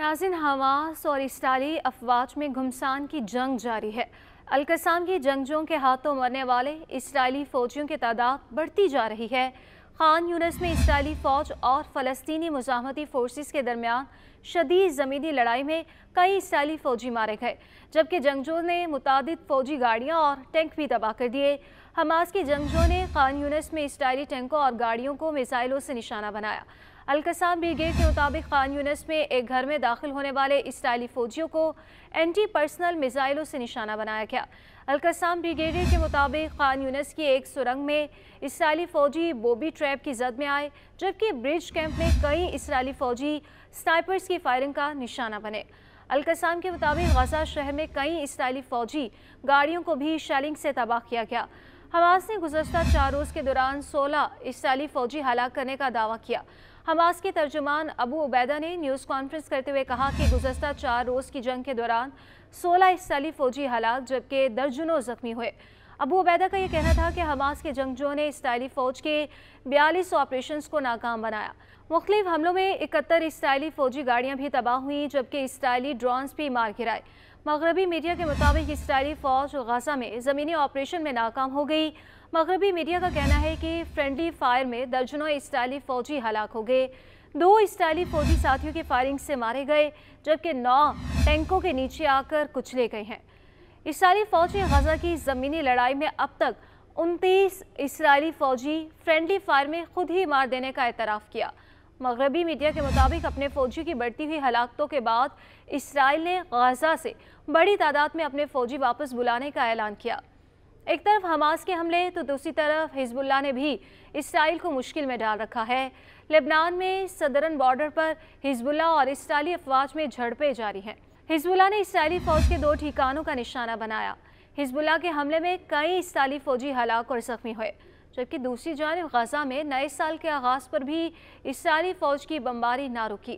नाजिन Hamas और Israeli अफवाज में घुमसान की जंग जारी है अलकसाम की जंगजों के हाथों मरने वाले इसराइली फ़ौजियों की तादाद बढ़ती जा रही है खान यूनस में इसराइली फ़ौज और फ़लस्तनी मजामती फोर्सेस के दरमियान शदीद ज़मीनी लड़ाई में कई इसराइली फ़ौजी मारे गए जबकि जंगजों ने मुतद फ़ौजी गाड़ियाँ और टैंक भी तबाह कर दिए हमास के जंगजों ने खान यूनस में इसराइली टैंकों और गाड़ियों को मिसाइलों से निशाना बनाया अलकसाम ब्रिगेड के मुताबिक खान यूनस में एक घर में दाखिल होने वाले इसराइली फौजियों को एंटी पर्सनल मिज़ाइलों से निशाना बनाया गया अलकसाम ब्रिगेडियर के मुताबिक खान यूनस की एक सुरंग में इसराइली फौजी बोबी ट्रैप की जद में आए जबकि ब्रिज कैंप में कई इसराइली फौजी स्नाइपर्स की फायरिंग का निशाना बने अलकसाम के मुताबिक गजा शहर में कई इसराइली फौजी गाड़ियों को भी शैलिंग से तबाह किया गया हमास ने गुजशत चार रोज़ के दौरान 16 इसराइली फौजी हलाक करने का दावा किया हमास के तर्जुमान अबू उबैदा ने न्यूज़ कॉन्फ्रेंस करते हुए कहा कि गुजशत चार रोज़ की जंग के दौरान 16 इसराइली फौजी हलाक जबकि दर्जनों ज़ख्मी हुए अबू उबैदा का यह कहना था कि हमास के जंगजुओं ने इसराइली फ़ौज के बयालीस ऑपरेशन को नाकाम बनाया मुख्तलिफ हमलों में इकहत्तर इसराइली फ़ौजी गाड़ियाँ भी तबाह हुई जबकि इसराइली ड्रोन्स भी मार गिराए मगरबी मीडिया के मुताबिक इसराइली फ़ौज गजा में ज़मीनी ऑपरेशन में नाकाम हो गई मगरबी मीडिया का कहना है कि फ्रेंडली फायर में दर्जनों इसराइली फ़ौजी हलाक हो गए दो इसराइली फ़ौजी साथियों की फायरिंग से मारे गए जबकि नौ टैंकों के नीचे आकर कुचले गए हैं इसराइली फ़ौज ने गजा की ज़मीनी लड़ाई में अब तक उनतीस इसराइली फ़ौजी फ्रेंडली फायर में खुद ही मार देने का एतराफ़ किया मगरबी मीडिया के मुताबिक अपने फौजी की बढ़ती हुई हलाकतों के बाद इसराइल ने गजा से बड़ी तादाद में अपने फौजी वापस बुलाने का ऐलान किया एक तरफ हमास के हमले तो दूसरी तरफ हिजबुल्ला ने भी इसराइल को मुश्किल में डाल रखा है लेबनान में सदरन बॉर्डर पर हिजबुल्ला और इसराइली अफवाज में झड़पें जारी हैं हिजबुल्ला ने इसराइली फौज के दो ठिकानों का निशाना बनाया हिजबुल्ला के हमले में कई इसराइली फौजी हलाक और जख्मी हुए जबकि दूसरी जानब गजा में नए साल के आगाज़ पर भी इसराइली फ़ौज की बमबारी ना रुकी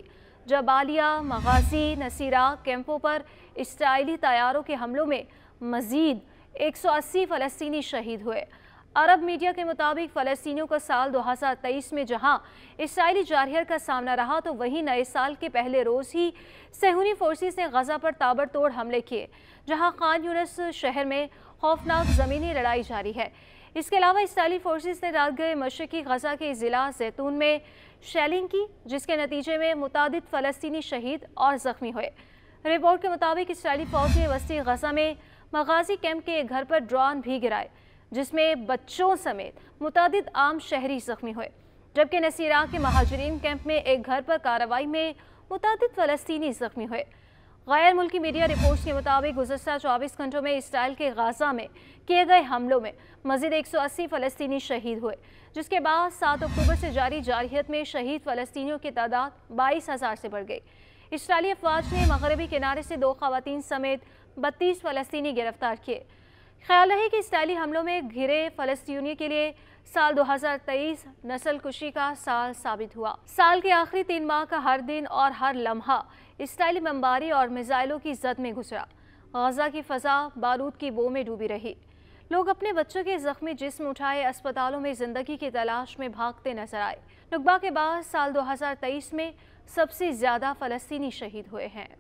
जबालिया मगाजी नसीरा कैंपों पर इसराइली तैयारों के हमलों में मज़ीद एक सौ अस्सी फ़लस्तनी शहीद हुए अरब मीडिया के मुताबिक फ़लस्तियों का साल 2023 में जहां इसराइली जारहियर का सामना रहा तो वहीं नए साल के पहले रोज़ ही सहूनी फोर्सेस ने गज़ा पर ताबड़तोड़ हमले किए जहां खान यूनस शहर में खौफनाक ज़मीनी लड़ाई जारी है इसके अलावा इसराइली फोर्सेस ने रात गए मशरकी गजा के ज़िला जैतून में शेलिंग की जिसके नतीजे में मुतद फ़लस्तनी शहीद और ज़ख्मी हुए रिपोर्ट के मुताबिक इसराइली फौज ने वस्ती गजा में मगाजी कैंप के घर पर ड्रोन भी गिराए जिसमें बच्चों समेत मुतद आम शहरी ज़ख्मी हुए जबकि नसीरा के महाजरीन कैंप में एक घर पर कार्रवाई में मुतद फ़लस्तनी ज़ख्मी हुए गैर मुल्की मीडिया रिपोर्ट्स के मुताबिक गुजशत चौबीस घंटों में इसराइल के गाजा में किए गए हमलों में मजीद एक सौ अस्सी फ़लस्तनी शहीद हुए जिसके बाद सात अक्टूबर से जारी जारहियत में शहीद फ़लस्तियों की तादाद बाईस हज़ार से बढ़ गई इसराइली अफवाज ने मगरबी किनारे से दो खातन समेत बत्तीस फ़लस्तनी गिरफ्तार किए ख्याल रहे कि इसराइली हमलों में घिरे फलस्तीनियों के लिए साल 2023 नस्ल कुशी का साल साबित हुआ साल के आखिरी तीन माह का हर दिन और हर लम्हा इसराइली बमबारी और मिज़ाइलों की जद में गुजरा गजा की फ़जा बारूद की बो में डूबी रही लोग अपने बच्चों के जख्मी जिस्म उठाए अस्पतालों में ज़िंदगी की तलाश में भागते नजर आए नुकबा के बाद साल 2023 में सबसे ज़्यादा फ़लस्तीनी शहीद हुए हैं